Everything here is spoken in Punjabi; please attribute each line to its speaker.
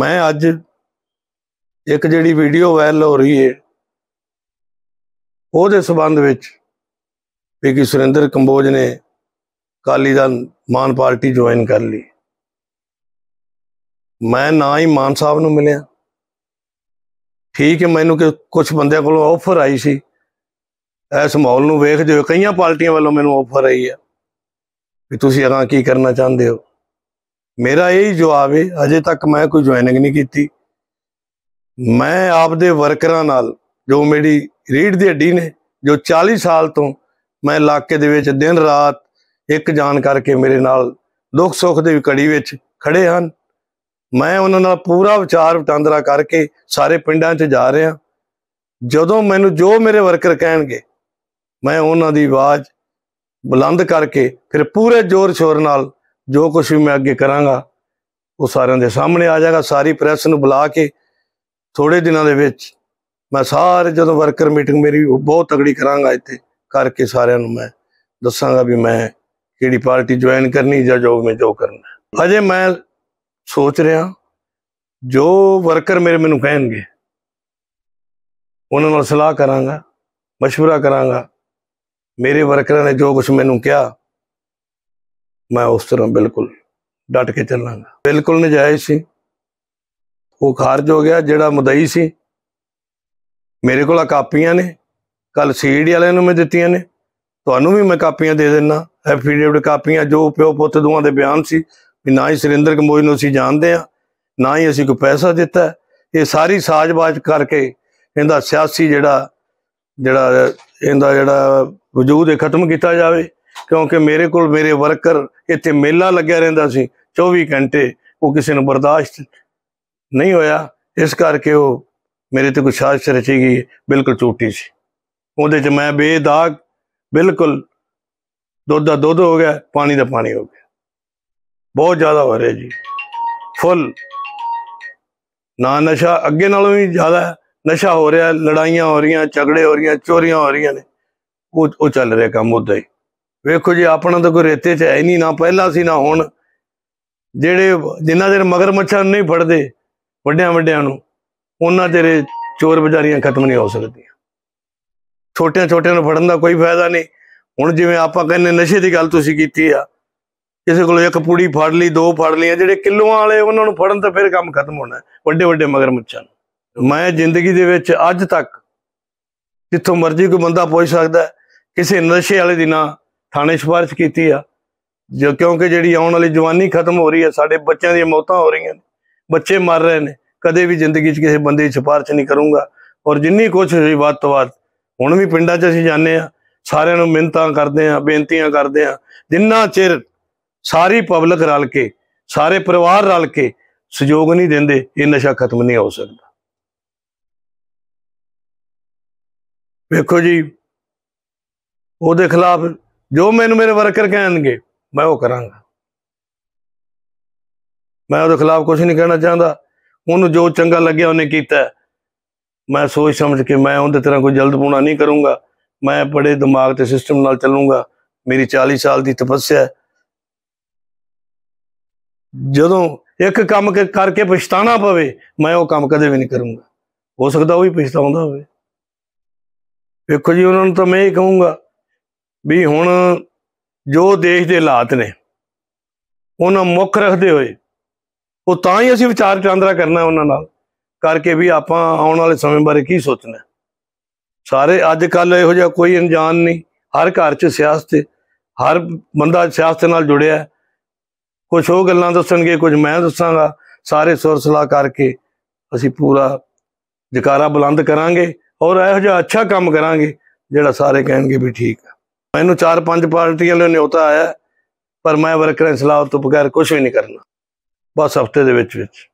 Speaker 1: ਮੈਂ ਅੱਜ ਇੱਕ ਜਿਹੜੀ ਵੀਡੀਓ ਵਾਇਰਲ ਹੋ ਰਹੀ ਏ ਉਹਦੇ ਸਬੰਧ ਵਿੱਚ ਕਿ ਸੁਰਿੰਦਰ ਕੰਬੋਜ ਨੇ ਕਾਲੀ ਦਾ ਮਾਨ ਪਾਰਟੀ ਜੁਆਇਨ ਕਰ ਲਈ ਮੈਂ ਨਾ ਹੀ ਮਾਨ ਸਾਹਿਬ ਨੂੰ ਮਿਲਿਆ ਠੀਕ ਹੈ ਮੈਨੂੰ ਕਿ ਕੁਝ ਬੰਦਿਆਂ ਕੋਲੋਂ ਆਫਰ ਆਈ ਸੀ ਇਸ ਮਾਹੌਲ ਨੂੰ ਵੇਖਦੇ ਹੋਏ ਕਈਆਂ ਪਾਰਟੀਆਂ ਵੱਲੋਂ ਮੈਨੂੰ ਆਫਰ ਆਈ ਹੈ ਵੀ ਤੁਸੀਂ ਅਗਾਂ ਕੀ ਕਰਨਾ ਚਾਹੁੰਦੇ ਹੋ ਮੇਰਾ ਇਹ ਹੀ ਜਵਾਬ ਹੈ ਅਜੇ ਤੱਕ ਮੈਂ ਕੋਈ ਜੁਆਇਨਿੰਗ ਨਹੀਂ ਕੀਤੀ ਮੈਂ ਆਪਦੇ ਵਰਕਰਾਂ ਨਾਲ ਜੋ ਮੇਰੀ ਰੀਡ ਦੀ ਹੱਡੀ ਨੇ ਜੋ 40 ਸਾਲ ਤੋਂ ਮੈਂ ਇਲਾਕੇ ਦੇ ਵਿੱਚ ਦਿਨ ਰਾਤ ਇੱਕ ਜਾਣ ਕਰਕੇ ਮੇਰੇ ਨਾਲ ਦੁੱਖ ਸੁੱਖ ਦੇ ਕੜੀ ਵਿੱਚ ਖੜੇ ਹਨ ਮੈਂ ਉਹਨਾਂ ਨਾਲ ਪੂਰਾ ਵਿਚਾਰ ਵਟਾਂਦਰਾ ਕਰਕੇ ਸਾਰੇ ਪਿੰਡਾਂ 'ਚ ਜਾ ਰਿਹਾ ਜਦੋਂ ਮੈਨੂੰ ਜੋ ਮੇਰੇ ਵਰਕਰ ਕਹਿਣਗੇ ਮੈਂ ਉਹਨਾਂ ਦੀ ਆਵਾਜ਼ ਬੁਲੰਦ ਕਰਕੇ ਫਿਰ ਪੂਰੇ ਜ਼ੋਰ ਸ਼ੋਰ ਨਾਲ ਜੋ ਕੁਝ ਵੀ ਮੈਂ ਅੱਗੇ ਕਰਾਂਗਾ ਉਹ ਸਾਰਿਆਂ ਦੇ ਸਾਹਮਣੇ ਆ ਜਾਏਗਾ ਸਾਰੀ ਪ੍ਰੈਸ ਨੂੰ ਬੁਲਾ ਕੇ ਥੋੜੇ ਦਿਨਾਂ ਦੇ ਵਿੱਚ ਮੈਂ ਸਾਰੇ ਜਦੋਂ ਵਰਕਰ ਮੀਟਿੰਗ ਮੇਰੀ ਬਹੁਤ ਤਗੜੀ ਕਰਾਂਗਾ ਇੱਥੇ ਕਰਕੇ ਸਾਰਿਆਂ ਨੂੰ ਮੈਂ ਦੱਸਾਂਗਾ ਵੀ ਮੈਂ ਕਿਹੜੀ ਪਾਰਟੀ ਜੁਆਇਨ ਕਰਨੀ ਜਾਂ ਜੋਬ ਵਿੱਚ ਜੋ ਕਰਨਾ ਅਜੇ ਮੈਂ ਸੋਚ ਰਿਹਾ ਜੋ ਵਰਕਰ ਮੇਰੇ ਮੈਨੂੰ ਕਹਿਣਗੇ ਉਹਨਾਂ ਨਾਲ ਸਲਾਹ ਕਰਾਂਗਾ مشورہ ਕਰਾਂਗਾ ਮੇਰੇ ਵਰਕਰਾਂ ਨੇ ਜੋ ਕੁਝ ਮੈਨੂੰ ਕਿਹਾ ਮੈਂ ਉਸ ਤਰ੍ਹਾਂ ਬਿਲਕੁਲ ਡਟ ਕੇ ਚੱਲਾਂਗਾ ਬਿਲਕੁਲ ਨਜਾਇਜ਼ ਸੀ ਉਹ ਖਾਰਜ ਹੋ ਗਿਆ ਜਿਹੜਾ ਮਦਈ ਸੀ ਮੇਰੇ ਕੋਲ ਕਾਪੀਆਂ ਨੇ ਕੱਲ ਸੀਡੀ ਵਾਲਿਆਂ ਨੂੰ ਮੈਂ ਦਿੱਤੀਆਂ ਨੇ ਤੁਹਾਨੂੰ ਵੀ ਮੈਂ ਕਾਪੀਆਂ ਦੇ ਦਿੰਨਾ ਐਫੀਡੇਵਿਟ ਕਾਪੀਆਂ ਜੋ ਪਿਓ ਪੁੱਤ ਦੋਵਾਂ ਦੇ ਬਿਆਨ ਸੀ ਵੀ ਨਾ ਹੀ ਸ੍ਰਿੰਦਰ ਕੰਬੋਜ ਨੂੰ ਅਸੀਂ ਜਾਣਦੇ ਆ ਨਾ ਹੀ ਅਸੀਂ ਕੋਈ ਪੈਸਾ ਦਿੱਤਾ ਇਹ ਸਾਰੀ ਸਾਜ਼ਬਾਜ਼ ਕਰਕੇ ਇਹਦਾ ਸਿਆਸੀ ਜਿਹੜਾ ਜਿਹੜਾ ਇਹਦਾ ਜਿਹੜਾ ਵਜੂਦ ਖਤਮ ਕੀਤਾ ਜਾਵੇ ਕਿਉਂਕਿ ਮੇਰੇ ਕੋਲ ਮੇਰੇ ਵਰਕਰ ਇੱਥੇ ਮੇਲਾ ਲੱਗਿਆ ਰਹਿੰਦਾ ਸੀ 24 ਘੰਟੇ ਉਹ ਕਿਸੇ ਨੂੰ ਬਰਦਾਸ਼ਤ ਨਹੀਂ ਹੋਇਆ ਇਸ ਕਰਕੇ ਉਹ ਮੇਰੇ ਤੇ ਕੋਈ ਸਾਜ਼ਿਸ਼ ਰਚੀ ਗਈ ਬਿਲਕੁਲ ਝੂਠੀ ਸੀ ਉਹਦੇ 'ਚ ਮੈਂ ਬੇਦਾਗ ਬਿਲਕੁਲ ਦੁੱਧ ਦਾ ਦੁੱਧ ਹੋ ਗਿਆ ਪਾਣੀ ਦਾ ਪਾਣੀ ਹੋ ਗਿਆ ਬਹੁਤ ਜ਼ਿਆਦਾ ਹੋ ਰਿਹਾ ਜੀ ਫੁੱਲ ਨਾ ਨਸ਼ਾ ਅੱਗੇ ਨਾਲੋਂ ਵੀ ਜ਼ਿਆਦਾ ਨਸ਼ਾ ਹੋ ਰਿਹਾ ਲੜਾਈਆਂ ਹੋ ਰਹੀਆਂ ਝਗੜੇ ਹੋ ਰਹੀਆਂ ਚੋਰੀਆਂ ਹੋ ਰਹੀਆਂ ਨੇ ਉਹ ਉਹ ਚੱਲ ਰਿਹਾ ਕੰਮ ਉਦਾਂ ਵੇਖੋ ਜੀ ਆਪਣਾ ਤਾਂ ਕੋਈ ਰੇਤੇ 'ਚ ਹੈ ਨਹੀਂ ਨਾ ਪਹਿਲਾਂ ਸੀ ਨਾ ਹੁਣ ਜਿਹੜੇ ਜਿੰਨਾ ਚਿਰ ਮਗਰ ਨਹੀਂ ਫੜਦੇ ਵੱਡਿਆਂ ਵੱਡਿਆਂ ਨੂੰ ਉਹਨਾਂ ਦੇ ਚੋਰ ਬਜ਼ਾਰੀਆਂ ਖਤਮ ਨਹੀਂ ਹੋ ਸਕਦੀਆਂ ਛੋਟਿਆਂ ਛੋਟਿਆਂ ਨੂੰ ਫੜਨ ਦਾ ਕੋਈ ਫਾਇਦਾ ਨਹੀਂ ਹੁਣ ਜਿਵੇਂ ਆਪਾਂ ਕਹਿੰਦੇ ਨਸ਼ੇ ਦੀ ਗੱਲ ਤੁਸੀਂ ਕੀਤੀ ਆ ਕਿਸੇ ਕੋਲ ਇੱਕ ਪੂੜੀ ਫੜ ਲਈ ਦੋ ਫੜ ਲਈਆਂ ਜਿਹੜੇ ਕਿਲੋਆਂ ਵਾਲੇ ਉਹਨਾਂ ਨੂੰ ਫੜਨ ਤਾਂ ਫਿਰ ਕੰਮ ਖਤਮ ਹੋਣਾ ਵੱਡੇ ਵੱਡੇ ਮਗਰ ਮੈਂ ਜ਼ਿੰਦਗੀ ਦੇ ਵਿੱਚ ਅੱਜ ਤੱਕ ਜਿੱਥੋਂ ਮਰਜ਼ੀ ਕੋਈ ਬੰਦਾ ਪੁੱਛ ਸਕਦਾ ਕਿਸੇ ਨਸ਼ੇ ਵਾਲੇ ਦੀ ਨਾ ਥਾਣੇ ਸਿਫਾਰਿਸ਼ ਕੀਤੀ ਆ ਜੋ ਕਿਉਂਕਿ ਜਿਹੜੀ ਆਉਣ ਵਾਲੀ ਜਵਾਨੀ ਖਤਮ ਹੋ ਰਹੀ ਹੈ ਸਾਡੇ ਬੱਚਿਆਂ ਦੀਆਂ ਮੌਤਾਂ ਹੋ ਰਹੀਆਂ ਨੇ ਬੱਚੇ ਮਰ ਰਹੇ ਨੇ ਕਦੇ ਵੀ ਜ਼ਿੰਦਗੀ 'ਚ ਕਿਸੇ ਬੰਦੇ ਦੀ ਸਿਫਾਰਿਸ਼ ਨਹੀਂ ਕਰੂੰਗਾ ਔਰ ਜਿੰਨੀ ਕੁਛ ਹੋਈ ਵੱਧ ਤੋਂ ਹੁਣ ਵੀ ਪਿੰਡਾਂ 'ਚ ਅਸੀਂ ਜਾਂਦੇ ਆ ਸਾਰਿਆਂ ਨੂੰ ਮਿੰਤਾਂ ਕਰਦੇ ਆ ਬੇਨਤੀਆਂ ਕਰਦੇ ਆ ਜਿੰਨਾ ਚਿਰ ਸਾਰੀ ਪਬਲਿਕ ਰਲ ਕੇ ਸਾਰੇ ਪਰਿਵਾਰ ਰਲ ਕੇ ਸਹਿਯੋਗ ਨਹੀਂ ਦਿੰਦੇ ਇਹ ਨਸ਼ਾ ਖਤਮ ਨਹੀਂ ਹੋ ਸਕਦਾ ਵੇਖੋ ਜੀ ਉਹਦੇ ਖਿਲਾਫ ਜੋ ਮੈਨੂੰ ਮੇਰੇ ਵਰਕਰ ਕਹਿਣਗੇ ਮੈਂ ਉਹ ਕਰਾਂਗਾ ਮੈਂ ਉਹਦੇ ਖਿਲਾਫ ਕੁਝ ਨਹੀਂ ਕਹਿਣਾ ਚਾਹੁੰਦਾ ਉਹਨੂੰ ਜੋ ਚੰਗਾ ਲੱਗਿਆ ਉਹਨੇ ਕੀਤਾ ਮੈਂ ਸੋਚ ਸਮਝ ਕੇ ਮੈਂ ਉਹਦੇ ਤਰ੍ਹਾਂ ਕੋਈ ਜਲਦ ਪੂਣਾ ਨਹੀਂ ਕਰੂੰਗਾ ਮੈਂ ਬੜੇ ਦਿਮਾਗ ਤੇ ਸਿਸਟਮ ਨਾਲ ਚੱਲੂੰਗਾ ਮੇਰੀ 40 ਸਾਲ ਦੀ ਤਪੱਸਿਆ ਜਦੋਂ ਇੱਕ ਕੰਮ ਕਰਕੇ ਪਛਤਾਣਾ ਪਵੇ ਮੈਂ ਉਹ ਕੰਮ ਕਦੇ ਵੀ ਨਹੀਂ ਕਰੂੰਗਾ ਹੋ ਸਕਦਾ ਉਹ ਵੀ ਪਛਤਾਉਂਦਾ ਹੋਵੇ ਵੇਖੋ ਜੀ ਉਹਨਾਂ ਨੂੰ ਤਾਂ ਮੈਂ ਹੀ ਕਹੂੰਗਾ ਵੀ ਹੁਣ ਜੋ ਦੇਸ਼ ਦੇ ਹਾਲਾਤ ਨੇ ਉਹਨਾਂ ਮੁੱਖ ਰੱਖਦੇ ਹੋਏ ਉਹ ਤਾਂ ਹੀ ਅਸੀਂ ਵਿਚਾਰ ਚਾਂਦਰਾ ਕਰਨਾ ਉਹਨਾਂ ਨਾਲ ਕਰਕੇ ਵੀ ਆਪਾਂ ਆਉਣ ਵਾਲੇ ਸਮੇਂ ਬਾਰੇ ਕੀ ਸੋਚਣਾ ਸਾਰੇ ਅੱਜ ਕੱਲ ਇਹੋ ਜਿਹਾ ਕੋਈ ਅਣਜਾਣ ਨਹੀਂ ਹਰ ਘਰ 'ਚ ਸਿਆਸਤ ਹਰ ਬੰਦਾ ਸਿਆਸਤ ਨਾਲ ਜੁੜਿਆ ਕੁਝ ਉਹ ਗੱਲਾਂ ਦੱਸਣਗੇ ਕੁਝ ਮੈਂ ਦੱਸਾਂਗਾ ਸਾਰੇ ਸੁਰਸਲਾ ਕਰਕੇ ਅਸੀਂ ਪੂਰਾ ਜਕਾਰਾ ਬੁਲੰਦ ਕਰਾਂਗੇ ਔਰ ਇਹੋ ਜਿਹਾ ਅੱਛਾ ਕੰਮ ਕਰਾਂਗੇ ਜਿਹੜਾ ਸਾਰੇ ਕਹਿਣਗੇ ਵੀ ਠੀਕ ਮੈਨੂੰ ਚਾਰ ਪੰਜ ਪਾਰਟੀਆਂ ਵੱਲੋਂ ਨਿਯੋਤਾ ਆਇਆ ਪਰ ਮੈਂ ਵਰਕਰਾਂ ਸਲਾਹ ਤੋਂ ਬਗੈਰ ਕੁਝ ਵੀ ਨਹੀਂ ਕਰਨਾ ਬਸ ਹਫਤੇ ਦੇ ਵਿੱਚ ਵਿੱਚ